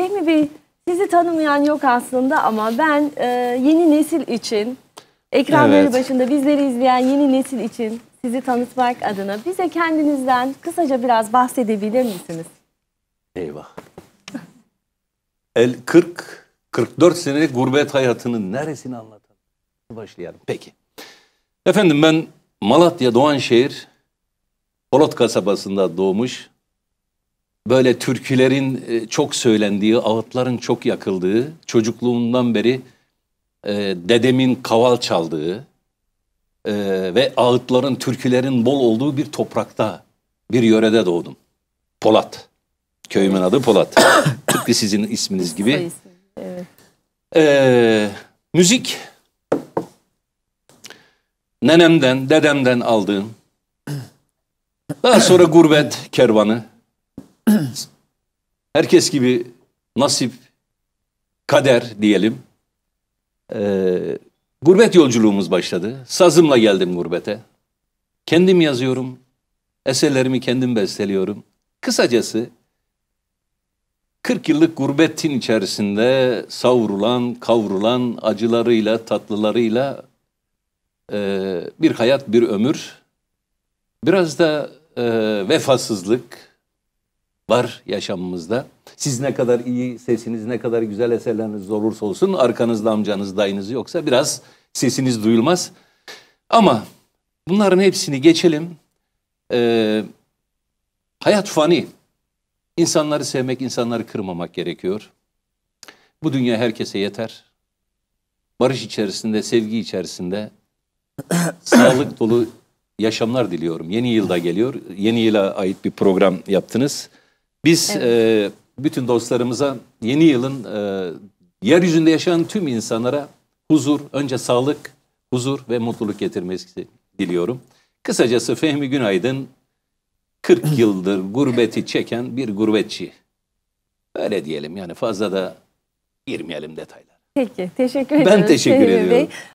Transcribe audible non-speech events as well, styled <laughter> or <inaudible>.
Fehmi Bey sizi tanımayan yok aslında ama ben e, yeni nesil için ekranları evet. başında bizleri izleyen yeni nesil için sizi tanıtmak adına bize kendinizden kısaca biraz bahsedebilir misiniz? Eyvah. El 40 44 senelik gurbet hayatının neresini anlatalım? Başlayalım. Peki. Efendim ben Malatya Doğanşehir Polat kasabasında doğmuş, böyle türkülerin e, çok söylendiği, ağıtların çok yakıldığı, çocukluğundan beri e, dedemin kaval çaldığı e, ve ağıtların, türkülerin bol olduğu bir toprakta, bir yörede doğdum. Polat. Köyümün adı Polat. <coughs> Tıpkı sizin isminiz gibi. Evet. E, müzik. Nenemden, dedemden aldığım. Daha sonra gurbet kervanı. <clears throat> herkes gibi nasip, kader diyelim. Ee, gurbet yolculuğumuz başladı. Sazımla geldim gurbete. Kendim yazıyorum. Eserlerimi kendim besteliyorum. Kısacası 40 yıllık gurbetin içerisinde savrulan, kavrulan acılarıyla, tatlılarıyla e, bir hayat, bir ömür. Biraz da e, vefasızlık, var yaşamımızda. Siz ne kadar iyi sesiniz, ne kadar güzel eserleriniz olursa olsun arkanızda amcanız, dayınız yoksa biraz sesiniz duyulmaz. Ama bunların hepsini geçelim. Ee, hayat fani. İnsanları sevmek, insanları kırmamak gerekiyor. Bu dünya herkese yeter. Barış içerisinde, sevgi içerisinde <coughs> sağlık dolu yaşamlar diliyorum. Yeni yılda geliyor. Yeni yıla ait bir program yaptınız. Biz evet. e, bütün dostlarımıza yeni yılın e, yeryüzünde yaşayan tüm insanlara huzur, önce sağlık, huzur ve mutluluk getirmesi diliyorum. Kısacası Fehmi Günaydın 40 <clears throat> yıldır gurbeti çeken bir gurbetçi. Öyle diyelim yani fazla da girmeyelim detaylara. Peki teşekkür ederim. Ben teşekkür Fehmi ediyorum. Bey.